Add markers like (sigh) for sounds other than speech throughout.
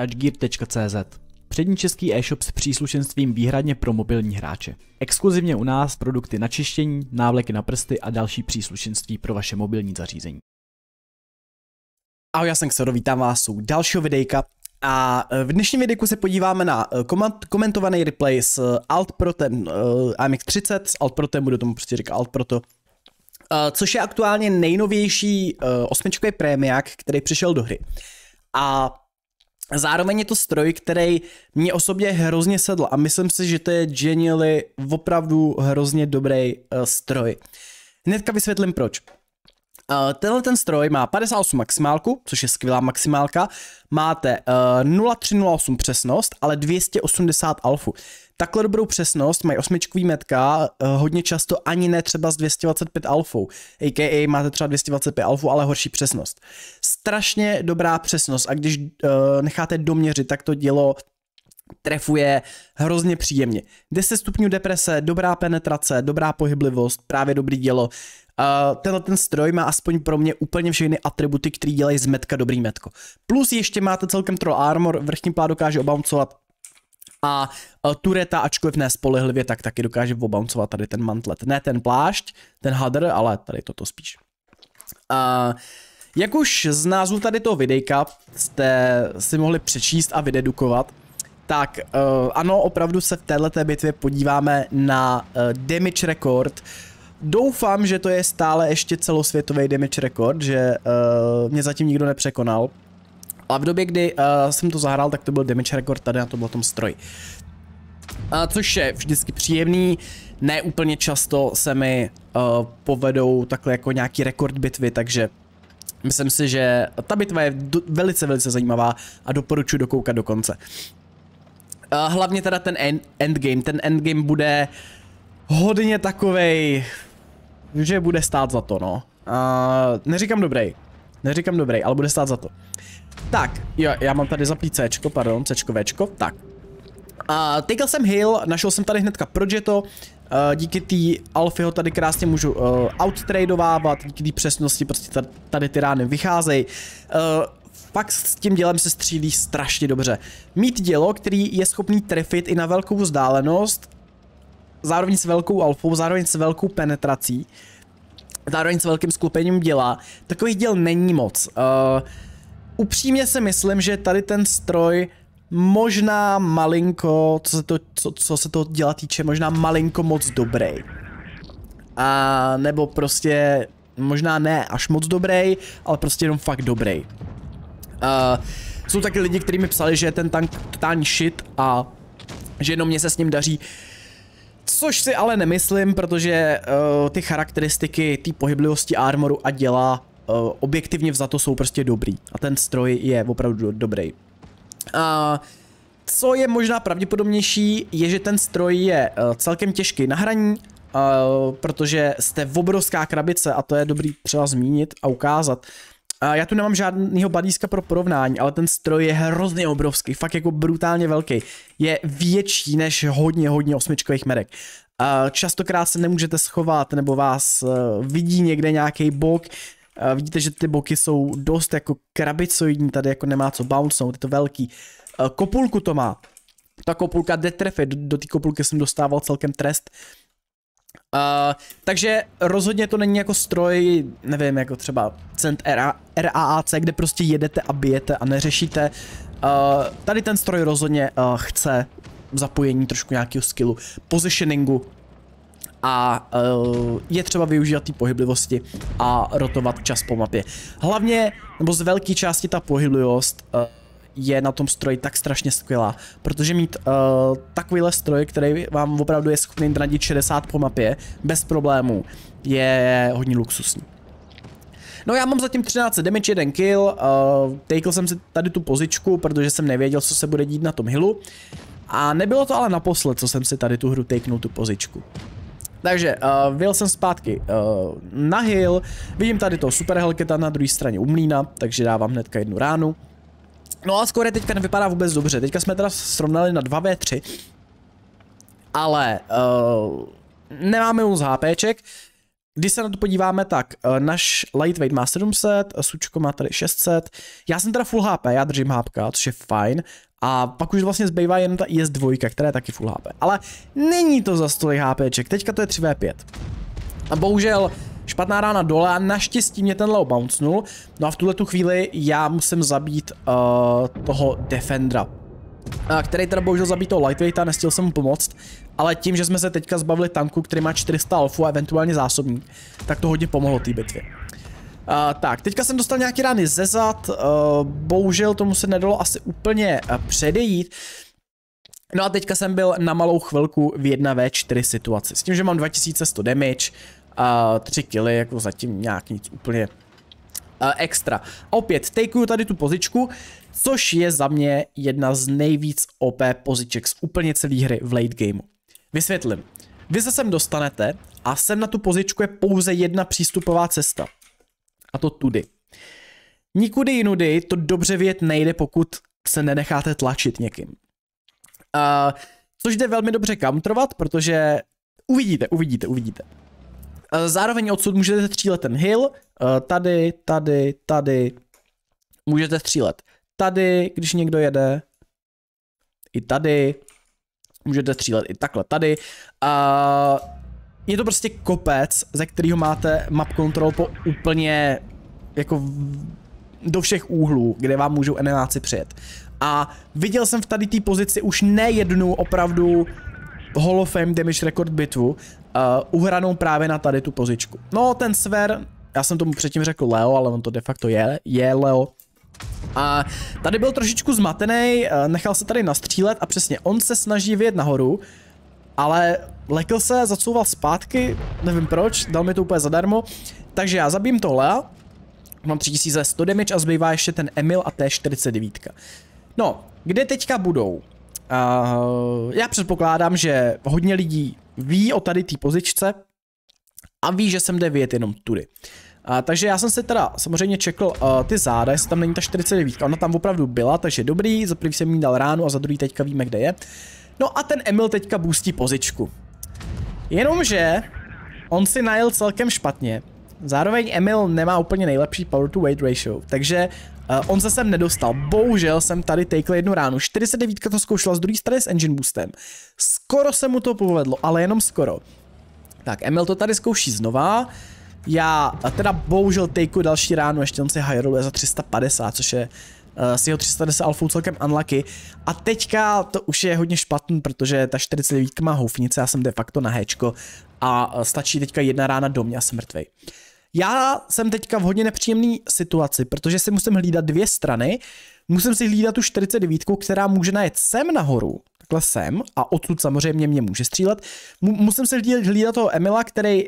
touchgear.cz Přední český e-shop s příslušenstvím výhradně pro mobilní hráče. Exkluzivně u nás produkty na čištění, návleky na prsty a další příslušenství pro vaše mobilní zařízení. Ahoj, já jsem Xero, vítám vás u dalšího videjka. A e, v dnešním videjku se podíváme na e, komentovaný replay s e, Altprotem uh, AMX30, s Altprotem, budu tomu prostě říkat Altproto, uh, což je aktuálně nejnovější uh, osmičkový prémiák, který přišel do hry. A Zároveň je to stroj, který mě osobně hrozně sedl a myslím si, že to je Genially opravdu hrozně dobrý uh, stroj. Hnedka vysvětlím proč. Uh, tenhle ten stroj má 58 maximálku, což je skvělá maximálka. Máte uh, eh, 0308 přesnost, ale 280 alfu. Takhle dobrou přesnost mají osmičkový metka uh, hodně často ani ne třeba s 225 alfou. AKA máte třeba 225 alfu, ale horší přesnost. Strašně dobrá přesnost a když uh, necháte doměřit, tak to dělo trefuje hrozně příjemně. 10 stupňů deprese, dobrá penetrace, dobrá pohyblivost, právě dobrý dělo. Uh, tenhle ten stroj má aspoň pro mě úplně všechny atributy, které dělají z metka dobrý metko. Plus ještě máte celkem troll armor, vrchní plát dokáže obouncovat a uh, tureta, ačkoliv ne spolehlivě, tak taky dokáže obouncovat tady ten mantlet. Ne ten plášť, ten hadr, ale tady toto spíš. Uh, jak už z názvu tady toho videjka jste si mohli přečíst a vydedukovat, tak uh, ano, opravdu se v této bitvě podíváme na uh, damage record, uh, Doufám, že to je stále ještě celosvětový damage rekord, že uh, mě zatím nikdo nepřekonal. A v době, kdy uh, jsem to zahrál, tak to byl damage rekord tady na tomhle tom stroj. A což je vždycky příjemný, ne úplně často se mi uh, povedou takhle jako nějaký rekord bitvy, takže myslím si, že ta bitva je do, velice, velice zajímavá a doporučuji dokoukat do konce. Uh, hlavně teda ten end, endgame, ten endgame bude hodně takovej že bude stát za to, no. Uh, neříkám dobrý. Neříkám dobrý, ale bude stát za to. Tak, jo, já mám tady zaplý C, pardon, C, V, tak. A uh, teďka jsem Hill, našel jsem tady hnedka Progetto, uh, díky té alfy ho tady krásně můžu uh, outtradovávat, díky té přesnosti prostě tady, tady ty rány vycházejí. Uh, fakt s tím dělem se střílí strašně dobře. Mít dělo, který je schopný trefit i na velkou vzdálenost, zároveň s velkou alfou, zároveň s velkou penetrací, zároveň s velkým sklupením děla, takových děl není moc. Uh, upřímně si myslím, že tady ten stroj možná malinko, co se to, co, co se to děla týče, možná malinko moc dobrý. A nebo prostě možná ne až moc dobrý, ale prostě jenom fakt dobrý. Uh, jsou taky lidi, kteří mi psali, že je ten tank totální shit a že jenom mě se s ním daří Což si ale nemyslím, protože uh, ty charakteristiky té pohyblivosti armoru a děla uh, objektivně vzato jsou prostě dobrý. A ten stroj je opravdu do dobrý. Uh, co je možná pravděpodobnější, je, že ten stroj je uh, celkem těžký na hraní, uh, protože jste obrovská krabice a to je dobrý třeba zmínit a ukázat, a já tu nemám žádného badíska pro porovnání, ale ten stroj je hrozně obrovský, fakt jako brutálně velký. Je větší než hodně, hodně osmičkových merek. A častokrát se nemůžete schovat, nebo vás eh, vidí někde nějaký bok, a vidíte, že ty boky jsou dost jako krabicoidní, tady jako nemá co bouncenout, je to velký. A eh, kopulku to má. Ta kopulka jde trefit, do té kopulky jsem dostával celkem trest, Uh, takže rozhodně to není jako stroj, nevím, jako třeba cent RA, RAAC, kde prostě jedete a bijete a neřešíte. Uh, tady ten stroj rozhodně uh, chce zapojení trošku nějakého skillu, positioningu a uh, je třeba využívat ty pohyblivosti a rotovat čas po mapě. Hlavně, nebo z velké části ta pohyblivost uh, je na tom stroji tak strašně skvělá, protože mít uh, takovýhle stroj, který vám opravdu je schopný dradit 60 po mapě bez problémů, je hodně luxusní. No já mám zatím 13 damage, jeden kill, uh, eh, take'l jsem si tady tu pozičku, protože jsem nevěděl, co se bude dít na tom hillu. A nebylo to ale naposled, co jsem si tady tu hru takenul tu pozičku. Takže uh, vyjel jsem zpátky uh, na hill, vidím tady toho superhelketa na druhé straně umlína, takže dávám hnedka jednu ránu. No a skore teďka nevypadá vůbec dobře. Teďka jsme teda srovnali na 2v3. Ale uh, nemáme moc HPček. Když se na to podíváme, tak uh, eh, naš lightweight má 700, sučko má tady 600. Já jsem teda full HP, já držím HP, což je fajn. A pak už vlastně zbývá jen ta IS2, která je taky full HP. Ale není to za 100 HPček, teďka to je 3v5. A bohužel Špatná rána dole a naštěstí mě ten Leo bouncnul. No a v tuhle tu chvíli já musím zabít uh, toho defendra, eh, který teda bohužel zabít toho lightweighta, nestihl jsem mu pomoct, ale tím, že jsme se teďka zbavili tanku, který má 400 alfu a eventuálně zásobník, tak to hodně pomohlo té bitvě. Uh, tak, teďka jsem dostal nějaké rány ze zad, uh, bohužel tomu se nedalo asi úplně uh, předejít. No a teďka jsem byl na malou chvilku v 1v4 situaci, s tím, že mám 2100 damage a tři kily, jako zatím nějak nic úplně uh, extra. Opět, takeuju tady tu pozičku, což je za mě jedna z nejvíc OP poziček z úplně celé hry v late gameu. Vysvětlím. Vy se sem dostanete a sem na tu pozičku je pouze jedna přístupová cesta. A to tudy. Nikudy jinudy to dobře vědět nejde, pokud se nenecháte tlačit někým. Uh, což jde velmi dobře kamtrovat, protože uvidíte, uvidíte, uvidíte. Eh, zároveň odsud můžete střílet ten hill, eh, tady, tady, tady, můžete střílet tady, když někdo jede, i tady, můžete střílet i takhle tady. A je to prostě kopec, ze kterého máte map control po úplně jako do všech úhlů, kde vám můžou enemáci přijet. A viděl jsem v tady té pozici už nejednu opravdu Hall of Fame Damage Record bitvu uh, uhranou právě na tady tu pozičku. No, ten Sver, já jsem tomu předtím řekl Leo, ale on to de facto je, je Leo. A tady byl trošičku zmatený, uh, nechal se tady nastřílet a přesně on se snaží vyjet nahoru, ale lekl se, zacouval zpátky, nevím proč, dal mi to úplně zadarmo. Takže já zabím to Leo, mám 3100 damage a zbývá ještě ten Emil a T49. No, kde teďka budou? Uh, já předpokládám, že hodně lidí ví o tady té pozičce a ví, že jsem jde vyjet jenom tudy. A, takže já jsem se teda samozřejmě čekl uh, ty záda, jestli tam není ta 49, ona tam opravdu byla, takže dobrý, za prvý jsem jí dal ránu a za druhý teďka víme, kde je. No a ten Emil teďka boostí pozičku. Jenomže on si najel celkem špatně, Zároveň Emil nemá úplně nejlepší power to weight ratio, takže uh, on se sem nedostal. Bohužel jsem tady takel jednu ránu. 49 to zkoušela z druhé strany s engine boostem. Skoro se mu to povedlo, ale jenom skoro. Tak, Emil to tady zkouší znova. Já eh, teda bohužel takeu další ránu, ještě on si za 350, což je uh, s jeho 310 alfou celkem unlucky. A teďka to už je hodně špatný, protože ta 49 má houfnice, já jsem de facto na hečko a stačí teďka jedna rána do mě a jsem mrtvej. Já jsem teďka v hodně nepříjemné situaci, protože si musím hlídat dvě strany. Musím si hlídat tu 49, která může najet sem nahoru, takhle sem, a odsud samozřejmě mě může střílet. Musím si hlídat, hlídat toho Emila, který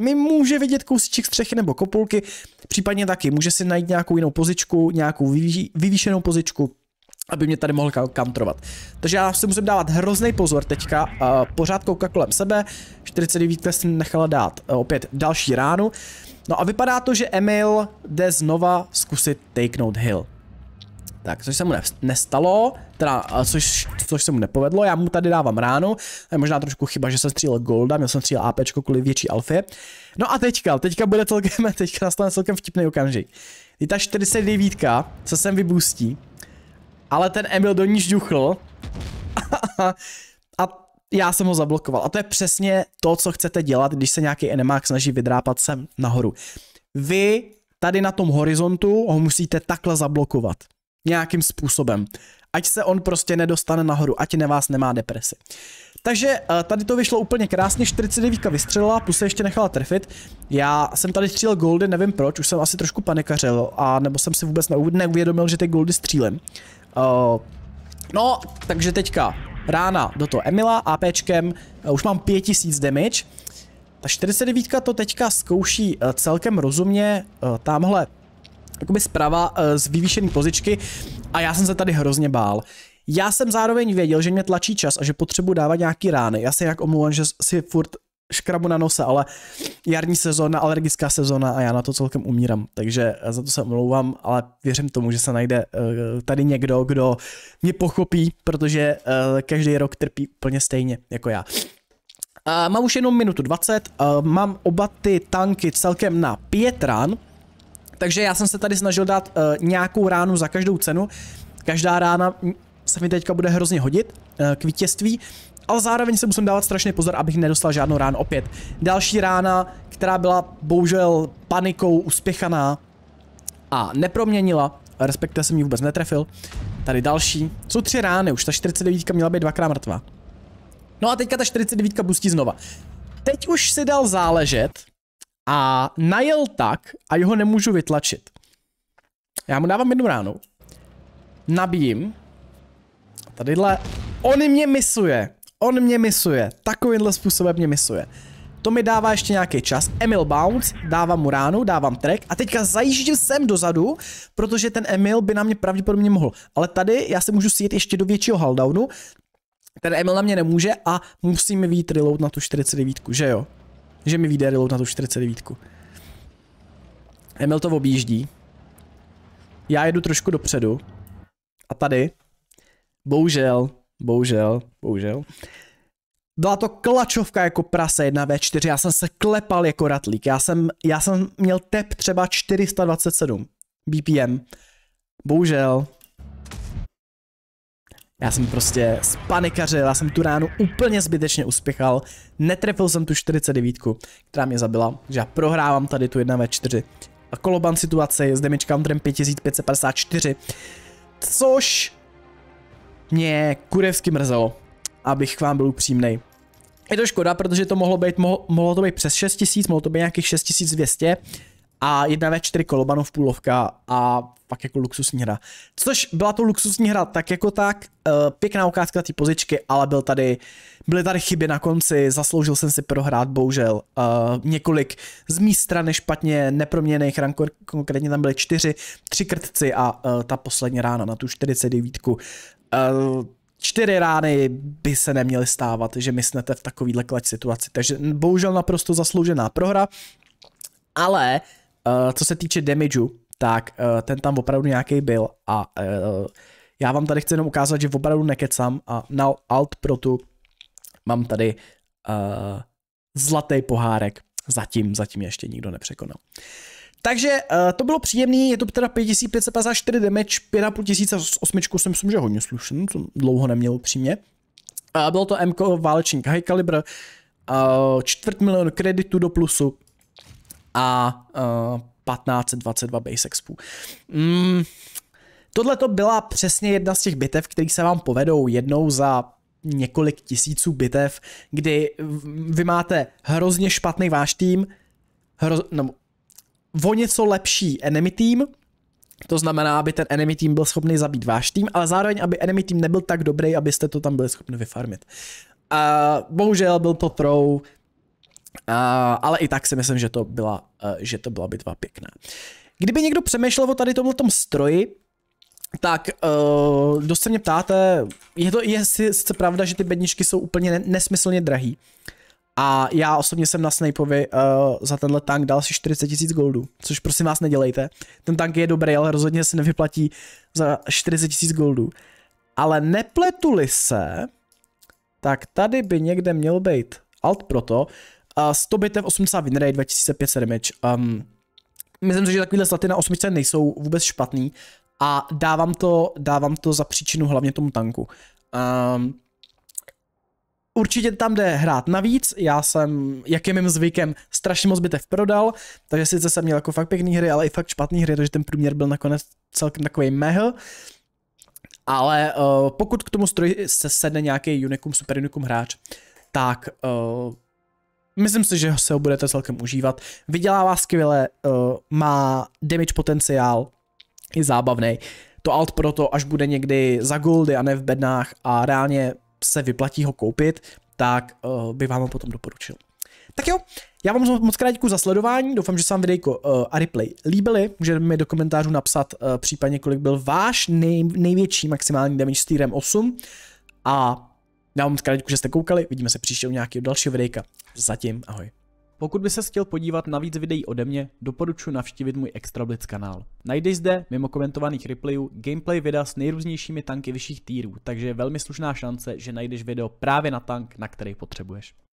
mi může vidět kousíček střechy nebo kopulky, případně taky může si najít nějakou jinou pozičku, nějakou vyví- vyvýšenou pozičku, aby mě tady mohl kantrovat. Takže já si musím dávat hrozný pozor teďka, uh, pořád kouka kolem sebe, 49 jsem nechala dát uh, opět další ránu, No a vypadá to, že Emil jde znova zkusit takenout Hill. Tak, což se mu nestalo, teda, což, což se mu nepovedlo, já mu tady dávám ránu, je možná trošku chyba, že jsem střílel Golda, měl jsem střílel APčko kvůli větší alfě. No a teďka, teďka bude celkem, (laughs) teďka nastane celkem vtipný okamžik. Je ta 49, se sem vybustí, ale ten Emil do níž duchl, (laughs) já jsem ho zablokoval. A to je přesně to, co chcete dělat, když se nějaký enemák snaží vydrápat sem nahoru. Vy tady na tom horizontu ho musíte takhle zablokovat. Nějakým způsobem. Ať se on prostě nedostane nahoru, ať ne vás nemá depresi. Takže eh, tady to vyšlo úplně krásně, 49 vystřelila, plus se ještě nechala trefit. Já jsem tady střílel goldy, nevím proč, už jsem asi trošku panikařil, a nebo jsem si vůbec neuvědomil, že ty goldy střílím. Uh, no, takže teďka rána do toho Emila APčkem, eh, už mám 5000 damage. Ta 49 to teďka zkouší eh, celkem rozumně eh, tamhle jakoby zprava z vyvýšené pozičky a já jsem se tady hrozně bál. Já jsem zároveň věděl, že mě tlačí čas a že potřebuji dávat nějaký rány. Já se jak omlouvám, že si furt škrabu na nose, ale jarní sezóna, alergická sezóna a já na to celkem umírám. Takže za to se omlouvám, ale věřím tomu, že se najde eh, tady někdo, kdo mě pochopí, protože eh, každý rok trpí úplně stejně jako já. A mám už jenom minutu 20, eh, mám oba ty tanky celkem na 5 rán, takže já jsem se tady snažil dát nějakou ránu za každou cenu. Každá rána se mi teďka bude hrozně hodit k vítězství, ale zároveň se musím dávat strašně pozor, abych nedostal žádnou ránu opět. Další rána, která byla bohužel panikou uspěchaná a neproměnila, respektive jsem ji vůbec netrefil. Tady další. Jsou tři rány, už ta 49 měla být dvakrát mrtvá. No a teďka ta 49 bustí znova. Teď už si dal záležet a najel tak a jeho nemůžu vytlačit. Já mu dávám jednu ránu. Nabijím. Tadyhle. On mě misuje. On mě misuje, takovýmhle způsobem mě misuje. To mi dává ještě nějaký čas. Emil bounce, dávám mu ránu, dávám track a teďka zajíždím sem dozadu, protože ten Emil by na mě pravděpodobně mohl. Ale tady já se můžu sjet ještě do většího haldownu, ten Emil na mě nemůže a musí mi vyjít reload na tu 49, že jo? Že mi vyjde reload na tu 49. Emil to objíždí. Já jedu trošku dopředu. A tady, bohužel, Bohužel, bohužel. Byla to klačovka jako prase 1v4, já jsem se klepal jako ratlík, já jsem, já jsem měl tep třeba 427 BPM. Bohužel. Já jsem prostě spanikařil, já jsem tu ránu úplně zbytečně uspěchal, netrefil jsem tu 49, která mě zabila, že já prohrávám tady tu 1v4. A koloban situaci s damage counterem 5554, což mě kurevsky mrzelo, abych k vám byl upřímný. Je to škoda, protože to mohlo být, mohlo, mohlo to být přes 6000, mohlo to být nějakých 6200, a jedna ve čtyři kolobanov půlovka a fakt jako luxusní hra. Což byla to luxusní hra tak jako tak, eh, pěkná ukázka té pozičky, ale byl tady, byly tady chyby na konci, zasloužil jsem si prohrát, bohužel. Eh, několik z mý strany špatně neproměněných ran, konkrétně tam byly čtyři, tři krtci a eh, ta poslední rána na tu 49. Čtyři rány by se neměly stávat, že mysnete v takovýhle klač situaci. Takže bohužel naprosto zasloužená prohra ale Eh, co se týče damageu, tak uh, ten tam opravdu nějaký byl a uh, já vám tady chci jenom ukázat, že opravdu nekecam a na alt pro tu mám tady uh, zlatý pohárek. Zatím, zatím ještě nikdo nepřekonal. Takže uh, to bylo příjemný, je to teda 5554 damage, z si myslím, že hodně slušný, to dlouho neměl upřímně. Uh, bylo to MK válečník high Calibre, uh, čtvrt milion kreditů do plusu, a uh, eh, 22 base expů. Mm, Tohle to byla přesně jedna z těch bitev, které se vám povedou jednou za několik tisíců bitev, kdy vy máte hrozně špatný váš tým, hro, no, o něco lepší enemy tým, to znamená, aby ten enemy tým byl schopný zabít váš tým, ale zároveň, aby enemy tým nebyl tak dobrý, abyste to tam byli schopni vyfarmit. A bohužel byl to pro ale i tak si myslím, že to byla, uh, že to byla bitva pěkná. Kdyby někdo přemýšlel o tady tom stroji, tak uh, dost se mě ptáte, je to je sice pravda, že ty bedničky jsou úplně nesmyslně drahý. A já osobně jsem na Snapeovi uh, za tenhle tank dal si 40 tisíc goldů, což prosím vás nedělejte. Ten tank je dobrý, ale rozhodně se nevyplatí za 40 tisíc goldů. Ale nepletuli se, tak tady by někde měl být alt proto, Uh, 100 bitev, 80 rate, 2500 damage. Um, myslím si, že takovýhle staty na osmičce nejsou vůbec špatný a dávám to, dávám to za příčinu hlavně tomu tanku. Um, Určitě tam jde hrát navíc, já jsem, jak je mým zvykem, strašně moc bitev prodal, takže sice jsem měl jako fakt pěkný hry, ale i fakt špatný hry, protože ten průměr byl nakonec celkem takový meh. Ale uh, pokud k tomu stroji se sedne nějaký Unicum, Super Unicum hráč, tak uh, Myslím si, že se ho budete celkem užívat. Vydělává skvěle, uh, má damage potenciál, je zábavný. To alt proto, až bude někdy za goldy a ne v bednách a reálně se vyplatí ho koupit, tak uh, bych vám ho potom doporučil. Tak jo, já vám moc krát děkuji za sledování, doufám, že se vám videjko uh, a replay líbily, můžete mi do komentářů napsat uh, případně, kolik byl váš nej, největší maximální damage s týrem 8 a já vám moc děkuji, že jste koukali, vidíme se příště u nějakého dalšího videjka. Zatím, ahoj. Pokud by se chtěl podívat na víc videí ode mě, doporučuji navštívit můj Extrablitz kanál. Najdeš zde, mimo komentovaných replayů, gameplay videa s nejrůznějšími tanky vyšších týrů, takže je velmi slušná šance, že najdeš video právě na tank, na který potřebuješ.